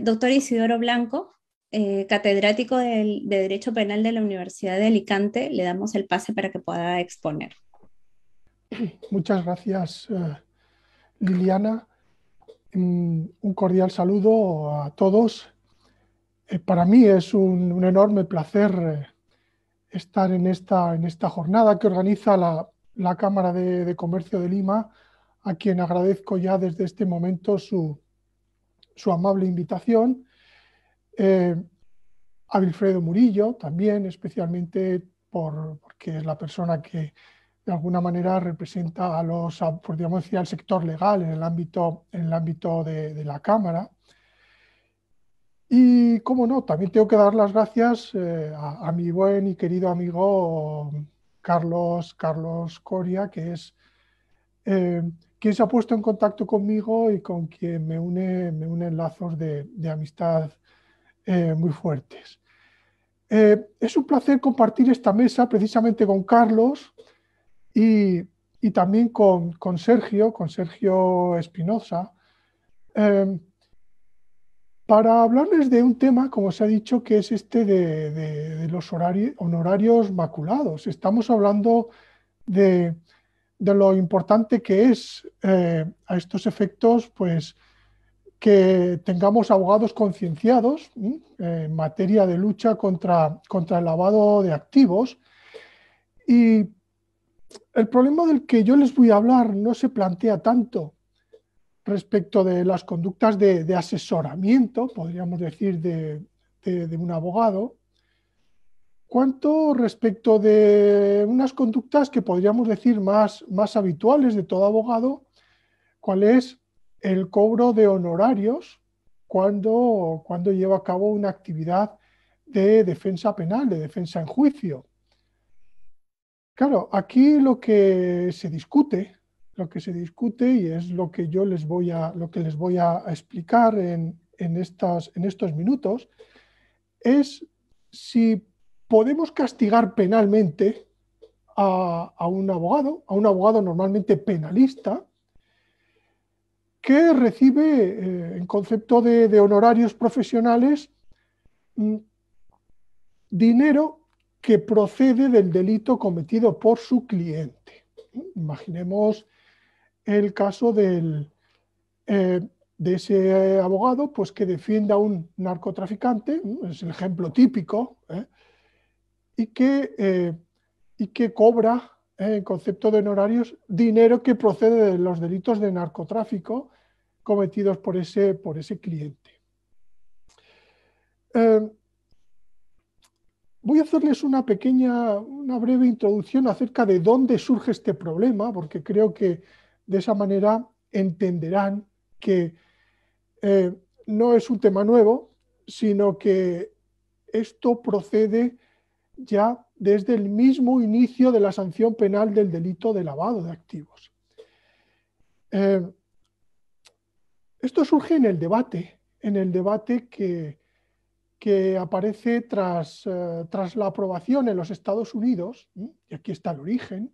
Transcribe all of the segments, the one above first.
doctor Isidoro Blanco, eh, catedrático de, Derecho Penal de la Universidad de Alicante. Le damos el pase para que pueda exponer. Muchas gracias, eh, Liliana. Mm, un cordial saludo a todos. Eh, para mí es un, enorme placer estar en esta, en esta jornada que organiza la, Cámara de, de, Comercio de Lima, a quien agradezco ya desde este momento su, su amable invitación. Eh, a Wilfredo Murillo también, especialmente por, porque es la persona que de alguna manera representa a los, al sector legal en el ámbito, en el ámbito de, la Cámara. Y, como no, también tengo que dar las gracias eh, a, mi buen y querido amigo Carlos, Carlos Coria, que es eh, quien se ha puesto en contacto conmigo y con quien me, une, me une lazos de, amistad eh, muy fuertes. Eh, es un placer compartir esta mesa precisamente con Carlos y, también con, Sergio, con Sergio Espinosa, eh, para hablarles de un tema, como se ha dicho, que es este de, de los honorarios maculados. Estamos hablando de de lo importante que es eh, a estos efectos, pues que tengamos abogados concienciados eh, en materia de lucha contra, el lavado de activos. Y el problema del que yo les voy a hablar no se plantea tanto respecto de las conductas de, asesoramiento, podríamos decir, de un abogado, ¿Cuánto respecto de unas conductas que podríamos decir más, más habituales de todo abogado, cuál es el cobro de honorarios cuando, cuando lleva a cabo una actividad de defensa penal, de defensa en juicio. Claro, aquí lo que se discute, lo que se discute y es lo que yo les voy a, lo que les voy a explicar en, estas, en estos minutos, es si podemos castigar penalmente a, un abogado, a un abogado normalmente penalista, que recibe eh, en concepto de, honorarios profesionales mm, dinero que procede del delito cometido por su cliente. Imaginemos el caso eh, de ese abogado pues, que defiende a un narcotraficante, es el ejemplo típico, ¿eh? y que, eh, y que cobra, eh, en concepto de honorarios, dinero que procede de los delitos de narcotráfico cometidos por ese, por ese cliente. Em, voy a hacerles una pequeña, una breve introducción acerca de dónde surge este problema, porque creo que de esa manera entenderán que eh, no es un tema nuevo, sino que esto procede ya desde el mismo inicio de la sanción penal del delito de lavado de activos. Eh, esto surge en el debate, en el debate que, aparece eh, tras, la aprobación en los Estados Unidos, y aquí está el origen,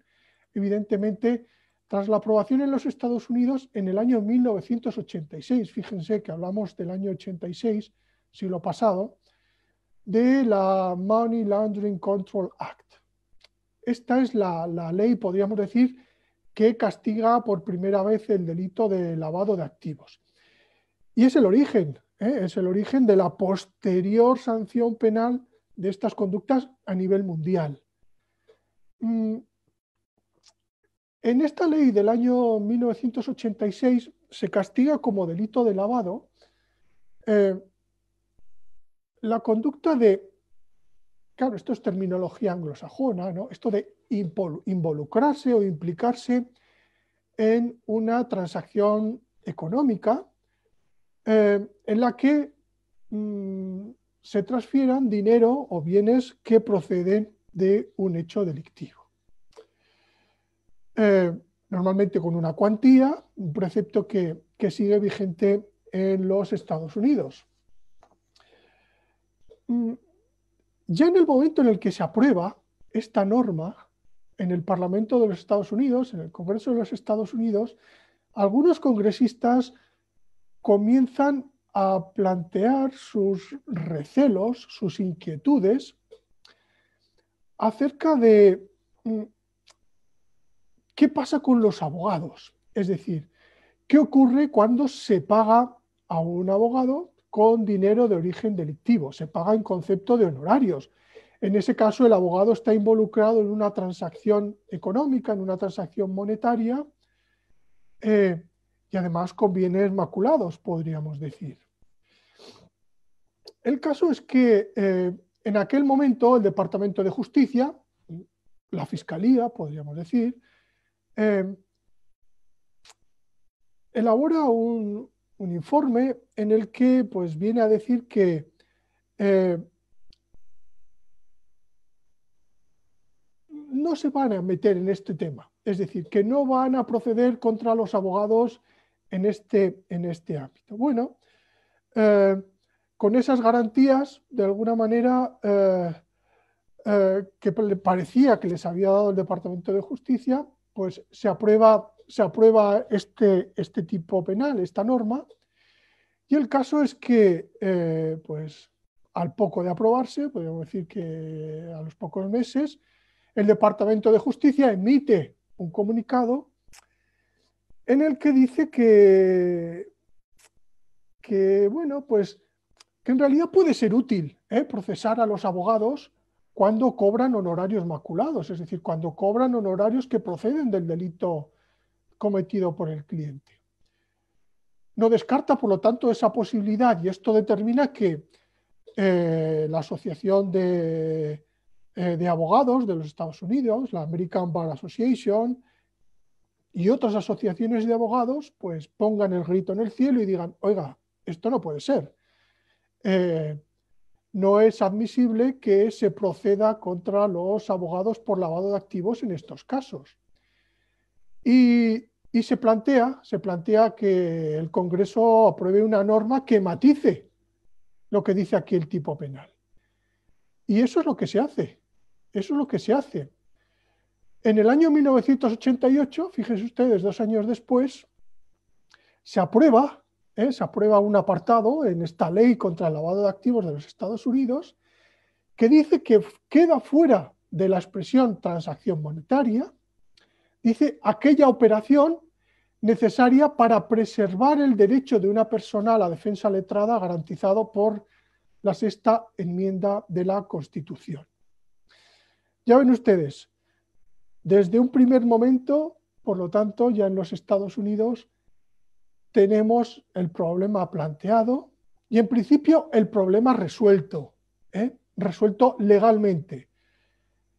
evidentemente, tras la aprobación en los Estados Unidos en el año 1986, fíjense que hablamos del año 86, siglo pasado, de la Money Laundering Control Act. Esta es la, ley, podríamos decir, que castiga por primera vez el delito de lavado de activos. Y es el origen, ¿eh? es el origen de la posterior sanción penal de estas conductas a nivel mundial. Mm. En esta ley del año 1986 se castiga como delito de lavado eh, la conducta de, claro, esto es terminología anglosajona, ¿no? Esto de involucrarse o implicarse en una transacción económica eh, en la que mm, se transfieran dinero o bienes que proceden de un hecho delictivo. Eh, normalmente con una cuantía, un precepto que, que sigue vigente en los Estados Unidos. Mm, ya en el momento en el que se aprueba esta norma en el Parlamento de los Estados Unidos, en el Congreso de los Estados Unidos, algunos congresistas comienzan a plantear sus recelos, sus inquietudes acerca de mm, qué pasa con los abogados. Es decir, qué ocurre cuando se paga a un abogado con dinero de origen delictivo, se paga en concepto de honorarios. En ese caso, el abogado está involucrado en una transacción económica, en una transacción monetaria eh, y además con bienes maculados, podríamos decir. El caso es que eh, en aquel momento el Departamento de Justicia, la Fiscalía, podríamos decir, eh, elabora un, un informe en el que pues, viene a decir que eh, no se van a meter en este tema, es decir, que no van a proceder contra los abogados en este, en este ámbito. Bueno, eh, con esas garantías, de alguna manera, eh, que parecía que les había dado el Departamento de Justicia, pues se aprueba se aprueba este, este tipo penal, esta norma, y el caso es que, eh, pues, al poco de aprobarse, podemos decir que a los pocos meses, el Departamento de Justicia emite un comunicado en el que dice que, que bueno, pues, que en realidad puede ser útil ¿eh? procesar a los abogados cuando cobran honorarios maculados, es decir, cuando cobran honorarios que proceden del delito cometido por el cliente. No descarta, por lo tanto, esa posibilidad y esto determina que eh, la Asociación eh, de, Abogados de los Estados Unidos, la American Bar Association y otras asociaciones de abogados, pues pongan el grito en el cielo y digan, oiga, esto no puede ser. Eh, no es admisible que se proceda contra los abogados por lavado de activos en estos casos. Y, se, plantea, se plantea que el Congreso apruebe una norma que matice lo que dice aquí el tipo penal. Y eso es lo que se hace. Eso es lo que se hace. En el año 1988, fíjense ustedes, dos años después, se aprueba, ¿eh? se aprueba un apartado en esta ley contra el lavado de activos de los Estados Unidos que dice que queda fuera de la expresión transacción monetaria Dice aquella operación necesaria para preservar el derecho de una persona a la defensa letrada garantizado por la sexta enmienda de la Constitución. Ya ven ustedes, desde un primer momento, por lo tanto, ya en los Estados Unidos tenemos el problema planteado y en principio el problema resuelto, ¿eh? resuelto legalmente.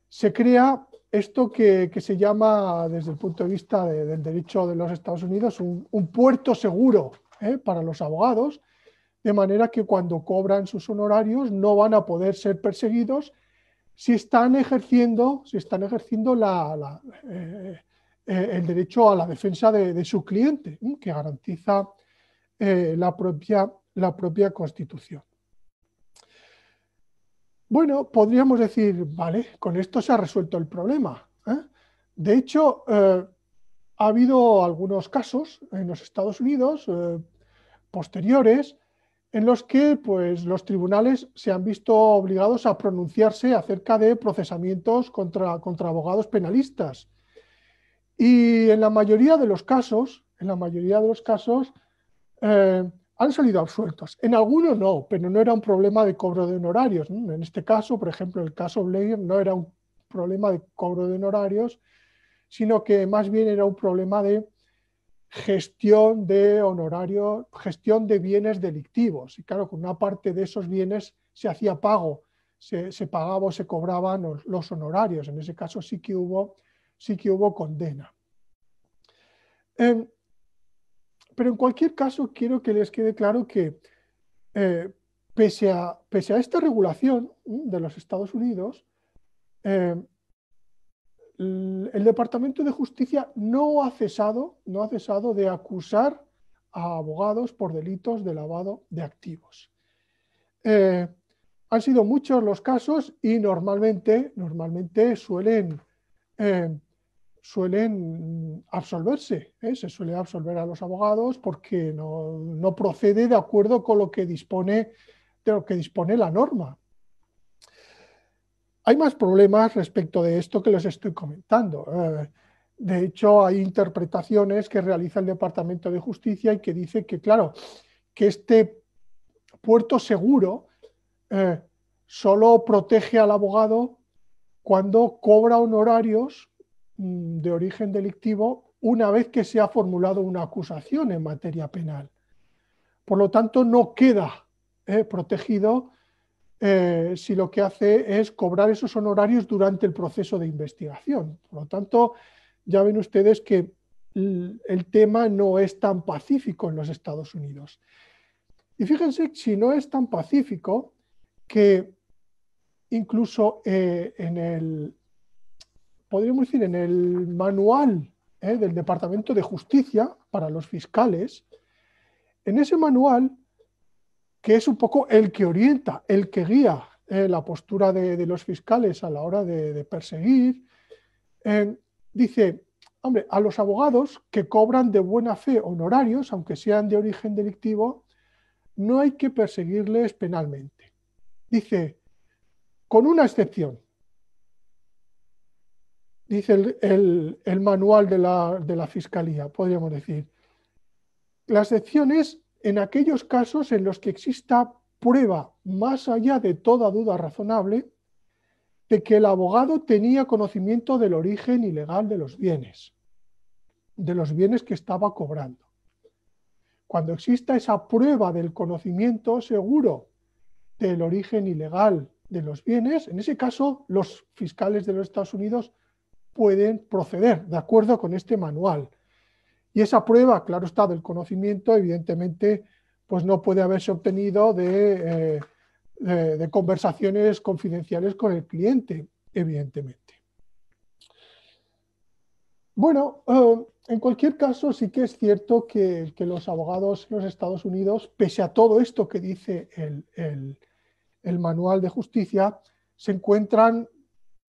Se crea esto que, se llama, desde el punto de vista del derecho de los Estados Unidos, un, puerto seguro ¿eh? para los abogados, de manera que cuando cobran sus honorarios no van a poder ser perseguidos si están ejerciendo, si están ejerciendo eh, eh, el derecho a la defensa de, su cliente, que garantiza la, propia, la propia Constitución. Bueno, podríamos decir, vale, con esto se ha resuelto el problema. ¿eh? De hecho, eh, ha habido algunos casos en los Estados Unidos eh, posteriores en los que pues, los tribunales se han visto obligados a pronunciarse acerca de procesamientos contra, contra abogados penalistas. Y en la mayoría de los casos, en la mayoría de los casos, han salido absueltos. En algunos no, pero no era un problema de cobro de honorarios. En este caso, por ejemplo, el caso Blair no era un problema de cobro de honorarios, sino que más bien era un problema de gestión de honorarios gestión de bienes delictivos. Y claro, con una parte de esos bienes se hacía pago, se, pagaba o se cobraban los honorarios. En ese caso sí que hubo, sí que hubo condena. Pero en cualquier caso, quiero que les quede claro que eh, pese, a, pese, a, esta regulación mm, de los Estados Unidos, eh, el Departamento de Justicia no ha cesado, no ha cesado de acusar a abogados por delitos de lavado de activos. Eh, han sido muchos los casos y normalmente, normalmente suelen suelen absolverse, ¿eh? se suele absolver a los abogados porque no, procede de acuerdo con lo que dispone de lo que dispone la norma. Hay más problemas respecto de esto que les estoy comentando. Eh, de hecho, hay interpretaciones que realiza el Departamento de Justicia y que dice que, claro, que este puerto seguro eh, solo protege al abogado cuando cobra honorarios Mm, de origen delictivo una vez que se ha formulado una acusación en materia penal. Por lo tanto, no queda eh, protegido eh, si lo que hace es cobrar esos honorarios durante el proceso de investigación. Por lo tanto, ya ven ustedes que el tema no es tan pacífico en los Estados Unidos. Y fíjense si no es tan pacífico que incluso eh, en el podríamos decir, en el manual ¿eh? del Departamento de Justicia para los fiscales, en ese manual, que es un poco el que orienta, el que guía ¿eh? la postura de, los fiscales a la hora de, perseguir, ¿eh? dice, hombre, a los abogados que cobran de buena fe honorarios, aunque sean de origen delictivo, no hay que perseguirles penalmente. Dice, con una excepción, dice el, manual de la, de la Fiscalía, podríamos decir. La excepción es en aquellos casos en los que exista prueba, más allá de toda duda razonable, de que el abogado tenía conocimiento del origen ilegal de los bienes, de los bienes que estaba cobrando. Cuando exista esa prueba del conocimiento seguro del origen ilegal de los bienes, en ese caso los fiscales de los Estados Unidos pueden proceder de acuerdo con este manual. Y esa prueba, claro está, del conocimiento, evidentemente, pues no puede haberse obtenido de, eh, conversaciones confidenciales con el cliente, evidentemente. Bueno, eh, en cualquier caso, sí que es cierto que, los abogados en los Estados Unidos, pese a todo esto que dice el manual de justicia, se encuentran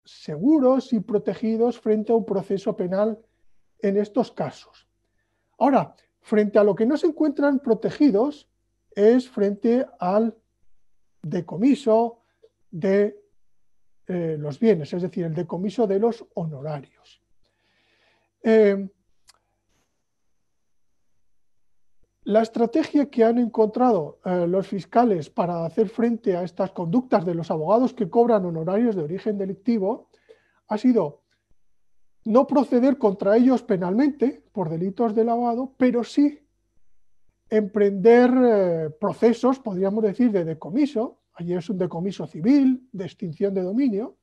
seguros y protegidos frente a un proceso penal en estos casos. Ahora, frente a lo que no se encuentran protegidos es frente al decomiso de eh, los bienes, es decir, el decomiso de los honorarios. Eh, La estrategia que han encontrado eh, los fiscales para hacer frente a estas conductas de los abogados que cobran honorarios de origen delictivo ha sido no proceder contra ellos penalmente por delitos de lavado, pero sí emprender eh, procesos, podríamos decir, de decomiso, allí es un decomiso civil, de extinción de dominio,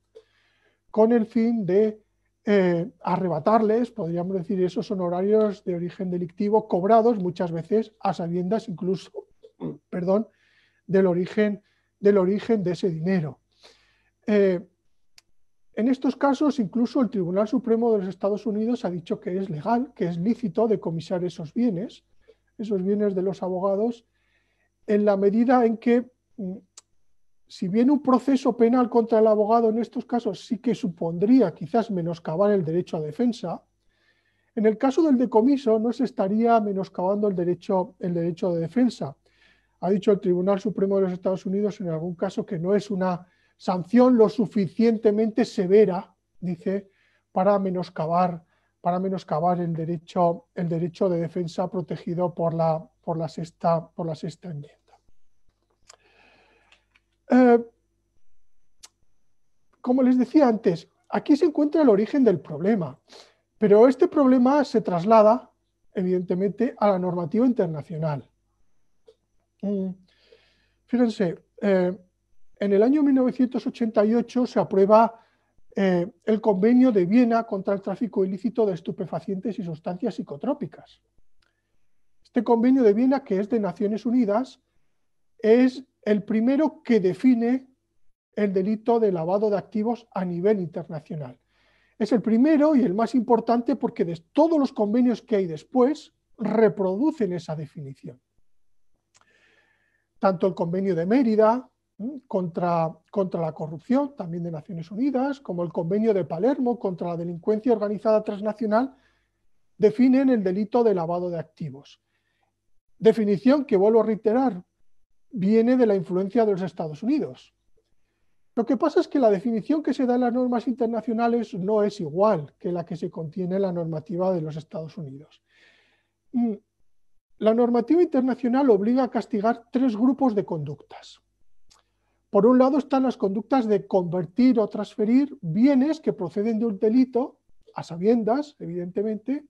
con el fin de eh, arrebatarles, podríamos decir, esos honorarios de origen delictivo cobrados muchas veces a sabiendas incluso, mm. perdón, del origen, del origen de ese dinero. Eh, en estos casos, incluso el Tribunal Supremo de los Estados Unidos ha dicho que es legal, que es lícito decomisar esos bienes, esos bienes de los abogados, en la medida en que mm, si bien un proceso penal contra el abogado en estos casos sí que supondría quizás menoscabar el derecho a defensa, en el caso del decomiso no se estaría menoscabando el derecho, el derecho de defensa. Ha dicho el Tribunal Supremo de los Estados Unidos en algún caso que no es una sanción lo suficientemente severa, dice, para menoscabar, para menoscabar el, derecho, el derecho de defensa protegido por la, por la sexta, por la sexta enmienda. Eh, como les decía antes, aquí se encuentra el origen del problema, pero este problema se traslada, evidentemente, a la normativa internacional. Mm. Fíjense, eh, en el año 1988 se aprueba eh, el convenio de Viena contra el tráfico ilícito de estupefacientes y sustancias psicotrópicas. Este convenio de Viena, que es de Naciones Unidas, es el primero que define el delito de lavado de activos a nivel internacional. Es el primero y el más importante porque de todos los convenios que hay después reproducen esa definición. Tanto el convenio de Mérida contra, contra la corrupción, también de Naciones Unidas, como el convenio de Palermo contra la delincuencia organizada transnacional, definen el delito de lavado de activos. Definición que, vuelvo a reiterar, viene de la influencia de los Estados Unidos. Lo que pasa es que la definición que se da en las normas internacionales no es igual que la que se contiene en la normativa de los Estados Unidos. Mm, la normativa internacional obliga a castigar tres grupos de conductas. Por un lado están las conductas de convertir o transferir bienes que proceden de un delito, a sabiendas, evidentemente,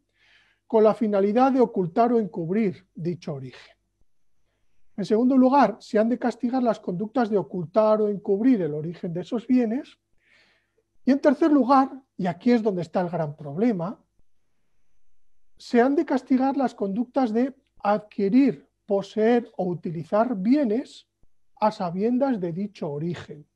con la finalidad de ocultar o encubrir dicho origen. En segundo lugar, se han de castigar las conductas de ocultar o encubrir el origen de esos bienes. Y en tercer lugar, y aquí es donde está el gran problema, se han de castigar las conductas de adquirir, poseer o utilizar bienes a sabiendas de dicho origen.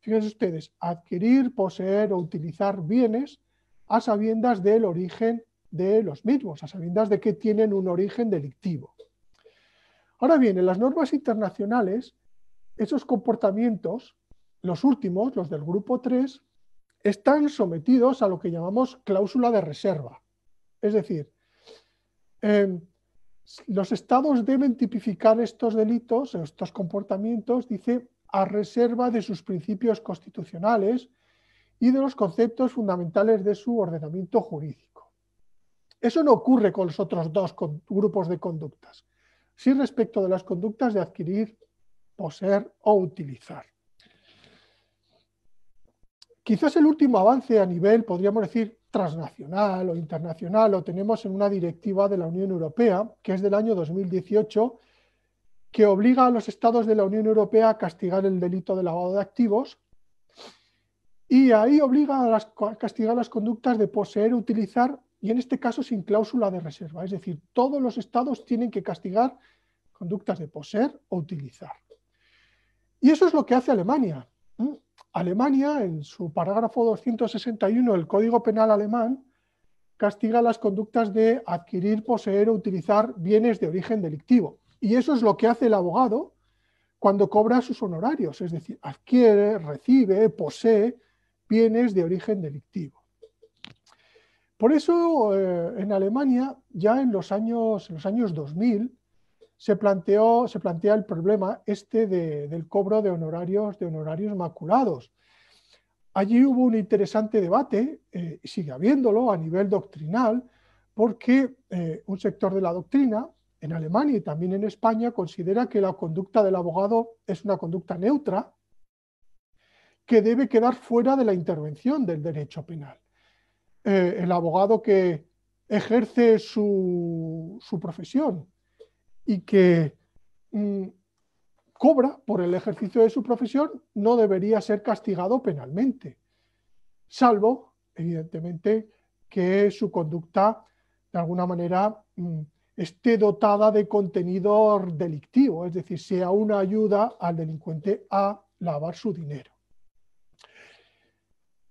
Fíjense ustedes, adquirir, poseer o utilizar bienes a sabiendas del origen de los mismos, a sabiendas de que tienen un origen delictivo. Ahora bien, en las normas internacionales, esos comportamientos, los últimos, los del grupo 3, están sometidos a lo que llamamos cláusula de reserva. Es decir, em, los estados deben tipificar estos delitos, estos comportamientos, dice, a reserva de sus principios constitucionales y de los conceptos fundamentales de su ordenamiento jurídico. Eso no ocurre con los otros dos grupos de conductas sí respecto de las conductas de adquirir, poseer o utilizar. Quizás el último avance a nivel, podríamos decir, transnacional o internacional, lo tenemos en una directiva de la Unión Europea, que es del año 2018, que obliga a los estados de la Unión Europea a castigar el delito de lavado de activos y ahí obliga a, castigar las conductas de poseer, o utilizar y en este caso sin cláusula de reserva. Es decir, todos los estados tienen que castigar conductas de poseer o utilizar. Y eso es lo que hace Alemania. Alemania, en su parágrafo 261 del Código Penal alemán, castiga las conductas de adquirir, poseer o utilizar bienes de origen delictivo. Y eso es lo que hace el abogado cuando cobra sus honorarios, es decir, adquiere, recibe, posee bienes de origen delictivo. Por eso eh, en Alemania, ya en los años, los años 2000, se, planteó, se plantea el problema este del cobro de honorarios, de honorarios maculados. Allí hubo un interesante debate, eh, y sigue habiéndolo a nivel doctrinal, porque eh, un sector de la doctrina, en Alemania y también en España, considera que la conducta del abogado es una conducta neutra que debe quedar fuera de la intervención del derecho penal. Eh, el abogado que ejerce su, profesión y que mm, cobra por el ejercicio de su profesión no debería ser castigado penalmente, salvo, evidentemente, que su conducta de alguna manera mm, esté dotada de contenido delictivo, es decir, sea una ayuda al delincuente a lavar su dinero.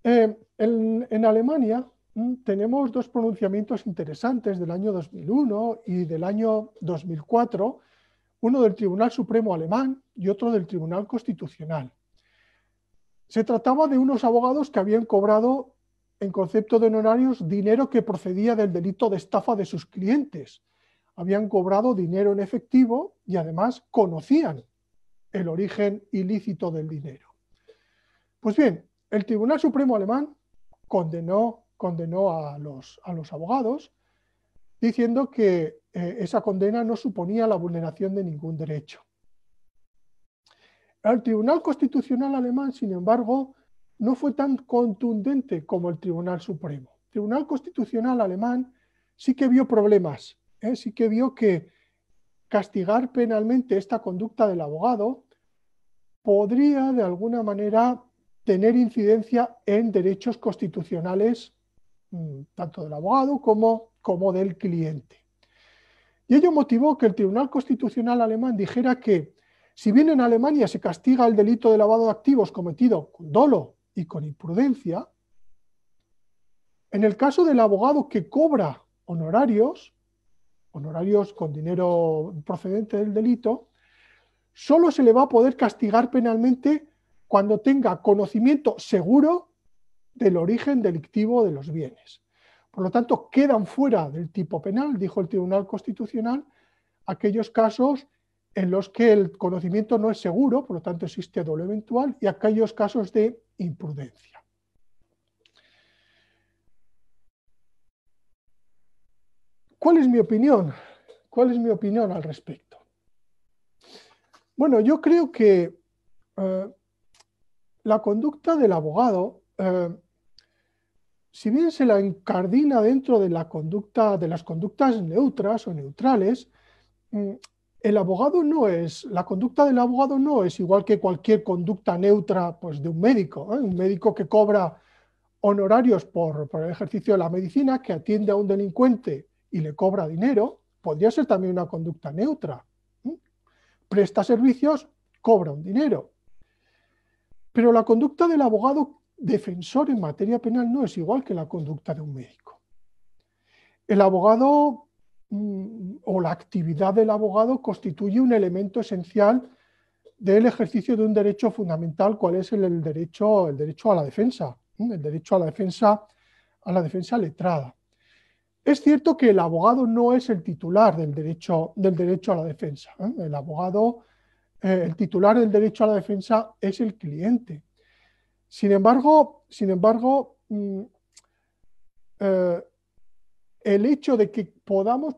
Eh, en Alemania, Mm, tenemos dos pronunciamientos interesantes del año 2001 y del año 2004, uno del Tribunal Supremo alemán y otro del Tribunal Constitucional. Se trataba de unos abogados que habían cobrado en concepto de honorarios dinero que procedía del delito de estafa de sus clientes. Habían cobrado dinero en efectivo y además conocían el origen ilícito del dinero. Pues bien, el Tribunal Supremo alemán condenó condenó a los, abogados, diciendo que eh, esa condena no suponía la vulneración de ningún derecho. El Tribunal Constitucional alemán, sin embargo, no fue tan contundente como el Tribunal Supremo. El Tribunal Constitucional alemán sí que vio problemas, ¿eh? sí que vio que castigar penalmente esta conducta del abogado podría de alguna manera tener incidencia en derechos constitucionales Mm, tanto del abogado como, como del cliente. Y ello motivó que el Tribunal Constitucional alemán dijera que, si bien en Alemania se castiga el delito de lavado de activos cometido con dolo y con imprudencia, en el caso del abogado que cobra honorarios, honorarios con dinero procedente del delito, solo se le va a poder castigar penalmente cuando tenga conocimiento seguro del origen delictivo de los bienes. Por lo tanto, quedan fuera del tipo penal, dijo el Tribunal Constitucional, aquellos casos en los que el conocimiento no es seguro, por lo tanto existe doble eventual, y aquellos casos de imprudencia. ¿Cuál es mi opinión? ¿Cuál es mi opinión al respecto? Bueno, yo creo que eh, la conducta del abogado eh, si bien se la encardina dentro de, la conducta, de las conductas neutras o neutrales, mm, el abogado no es, la conducta del abogado no es igual que cualquier conducta neutra pues, de un médico, ¿eh? un médico que cobra honorarios por, el ejercicio de la medicina, que atiende a un delincuente y le cobra dinero, podría ser también una conducta neutra. ¿eh? Presta servicios, cobra un dinero. Pero la conducta del abogado defensor en materia penal no es igual que la conducta de un médico. El abogado mm, o la actividad del abogado constituye un elemento esencial del ejercicio de un derecho fundamental, cuál es el, derecho, el derecho a la defensa, el derecho a la defensa, a la defensa letrada. Es cierto que el abogado no es el titular del derecho, del derecho a la defensa. ¿eh? El abogado, eh, el titular del derecho a la defensa es el cliente. Sin embargo, sin embargo mm, eh, el hecho de que podamos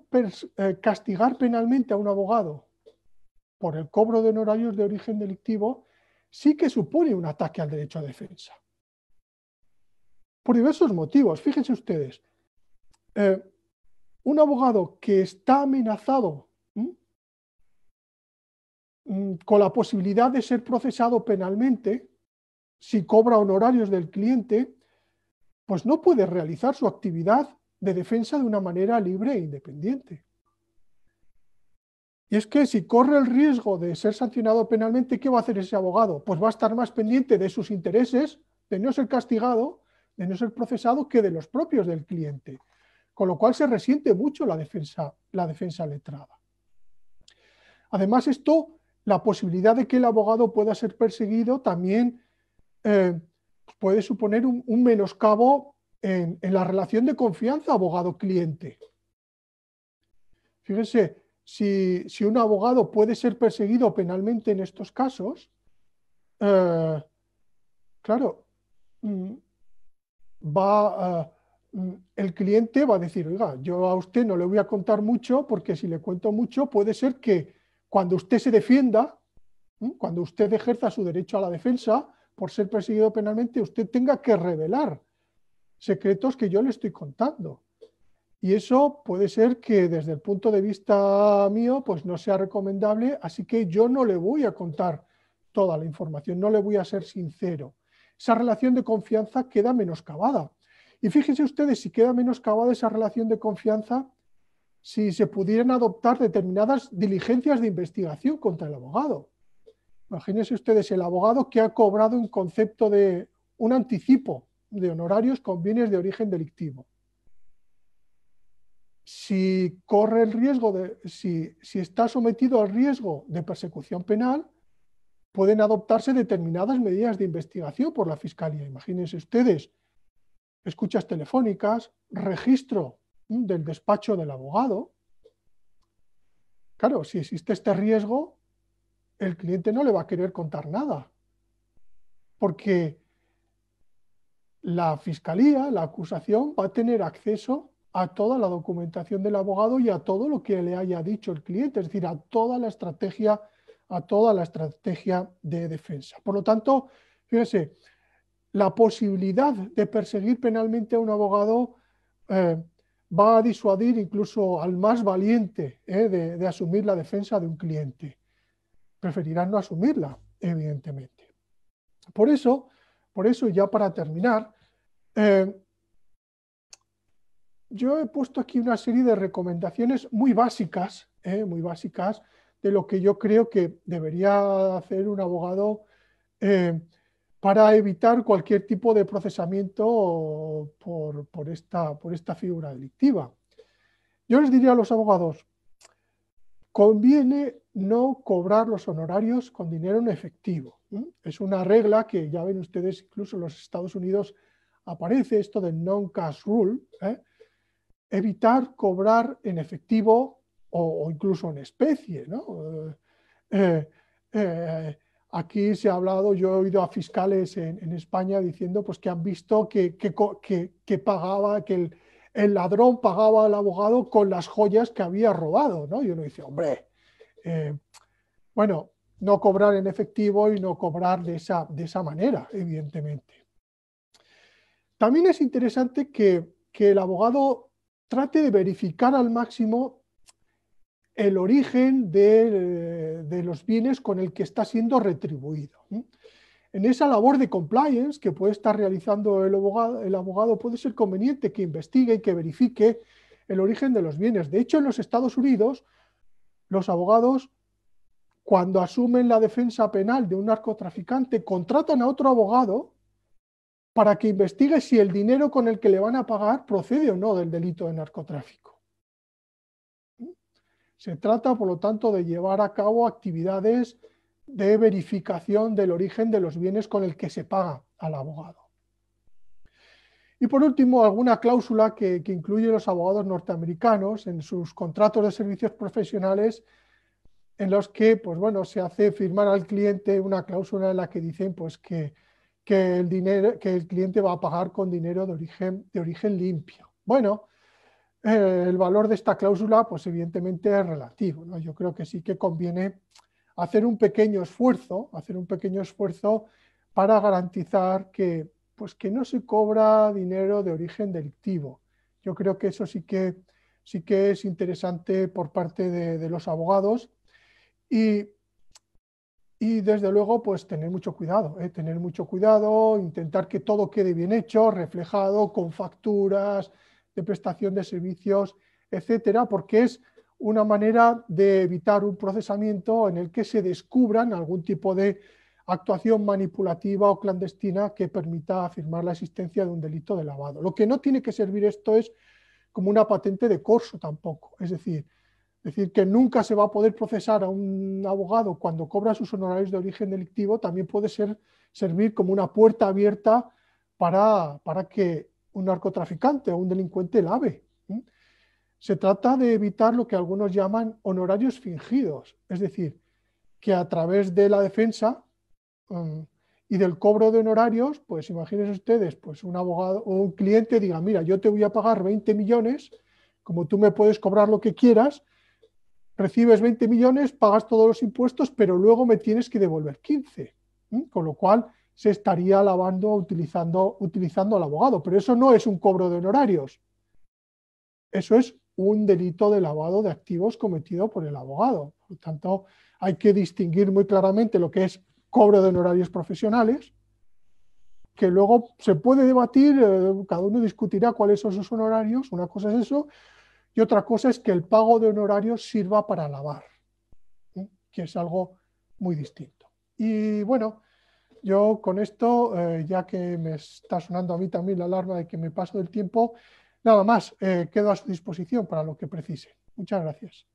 eh, castigar penalmente a un abogado por el cobro de honorarios de origen delictivo sí que supone un ataque al derecho a defensa. Por diversos motivos. Fíjense ustedes, eh, un abogado que está amenazado mm, con la posibilidad de ser procesado penalmente, si cobra honorarios del cliente, pues no puede realizar su actividad de defensa de una manera libre e independiente. Y es que si corre el riesgo de ser sancionado penalmente, ¿qué va a hacer ese abogado? Pues va a estar más pendiente de sus intereses, de no ser castigado, de no ser procesado, que de los propios del cliente. Con lo cual se resiente mucho la defensa, la defensa letrada. Además, esto, la posibilidad de que el abogado pueda ser perseguido también eh, puede suponer un, menoscabo en, la relación de confianza abogado-cliente. Fíjense, si, un abogado puede ser perseguido penalmente en estos casos, eh, claro, mm, va, eh, mm, el cliente va a decir, oiga, yo a usted no le voy a contar mucho porque si le cuento mucho puede ser que cuando usted se defienda, mm, cuando usted ejerza su derecho a la defensa, por ser perseguido penalmente, usted tenga que revelar secretos que yo le estoy contando. Y eso puede ser que desde el punto de vista mío, pues no sea recomendable, así que yo no le voy a contar toda la información, no le voy a ser sincero. Esa relación de confianza queda menoscabada. Y fíjense ustedes si queda menoscabada esa relación de confianza si se pudieran adoptar determinadas diligencias de investigación contra el abogado. Imagínense ustedes el abogado que ha cobrado un concepto de un anticipo de honorarios con bienes de origen delictivo. Si corre el riesgo de, si, si está sometido al riesgo de persecución penal, pueden adoptarse determinadas medidas de investigación por la fiscalía. Imagínense ustedes, escuchas telefónicas, registro mm, del despacho del abogado. Claro, si existe este riesgo, el cliente no le va a querer contar nada, porque la fiscalía, la acusación, va a tener acceso a toda la documentación del abogado y a todo lo que le haya dicho el cliente, es decir, a toda la estrategia, a toda la estrategia de defensa. Por lo tanto, fíjese, la posibilidad de perseguir penalmente a un abogado eh, va a disuadir incluso al más valiente eh, de asumir la defensa de un cliente preferirán no asumirla, evidentemente. Por eso, por eso ya para terminar, eh, yo he puesto aquí una serie de recomendaciones muy básicas, eh, muy básicas, de lo que yo creo que debería hacer un abogado eh, para evitar cualquier tipo de procesamiento por, esta, por esta figura delictiva. Yo les diría a los abogados, conviene no cobrar los honorarios con dinero en efectivo. Es una regla que ya ven ustedes, incluso en los Estados Unidos aparece esto del non-cash rule, ¿eh? evitar cobrar en efectivo o, incluso en especie. Eh, eh, aquí se ha hablado, yo he oído a fiscales en, España diciendo pues, que han visto que, que pagaba, que el, el ladrón pagaba al abogado con las joyas que había robado, ¿no? Y uno dice, hombre, eh, bueno, no cobrar en efectivo y no cobrar de esa, de esa manera, evidentemente. También es interesante que, el abogado trate de verificar al máximo el origen de, de, los bienes con el que está siendo retribuido en esa labor de compliance que puede estar realizando el abogado, el abogado, puede ser conveniente que investigue y que verifique el origen de los bienes. De hecho, en los Estados Unidos, los abogados, cuando asumen la defensa penal de un narcotraficante, contratan a otro abogado para que investigue si el dinero con el que le van a pagar procede o no del delito de narcotráfico. Se trata, por lo tanto, de llevar a cabo actividades de verificación del origen de los bienes con el que se paga al abogado. Y por último, alguna cláusula que, que incluye los abogados norteamericanos en sus contratos de servicios profesionales en los que pues bueno, se hace firmar al cliente una cláusula en la que dicen pues, que, que, el dinero, que el cliente va a pagar con dinero de origen, de origen limpio. Bueno, eh, el valor de esta cláusula pues evidentemente es relativo. Yo creo que sí que conviene hacer un pequeño esfuerzo, hacer un pequeño esfuerzo para garantizar que, pues, que no se cobra dinero de origen delictivo. Yo creo que eso sí que, sí que es interesante por parte de, los abogados y, desde luego pues tener mucho cuidado, ¿eh? tener mucho cuidado, intentar que todo quede bien hecho, reflejado con facturas de prestación de servicios, etcétera, porque es una manera de evitar un procesamiento en el que se descubran algún tipo de actuación manipulativa o clandestina que permita afirmar la existencia de un delito de lavado. Lo que no tiene que servir esto es como una patente de corso tampoco, es decir, decir que nunca se va a poder procesar a un abogado cuando cobra sus honorarios de origen delictivo también puede ser, servir como una puerta abierta para, que un narcotraficante o un delincuente lave. Se trata de evitar lo que algunos llaman honorarios fingidos, es decir, que a través de la defensa mm, y del cobro de honorarios, pues imagínense ustedes, pues un abogado o un cliente diga, mira, yo te voy a pagar 20 millones, como tú me puedes cobrar lo que quieras, recibes 20 millones, pagas todos los impuestos, pero luego me tienes que devolver 15, con lo cual se estaría lavando utilizando, utilizando al abogado, pero eso no es un cobro de honorarios, eso es un delito de lavado de activos cometido por el abogado. Por lo tanto, hay que distinguir muy claramente lo que es cobro de honorarios profesionales, que luego se puede debatir, eh, cada uno discutirá cuáles son sus honorarios, una cosa es eso, y otra cosa es que el pago de honorarios sirva para lavar, ¿eh? que es algo muy distinto. Y bueno, yo con esto, eh, ya que me está sonando a mí también la alarma de que me paso del tiempo, Nada más, eh, quedo a su disposición para lo que precise. Muchas gracias.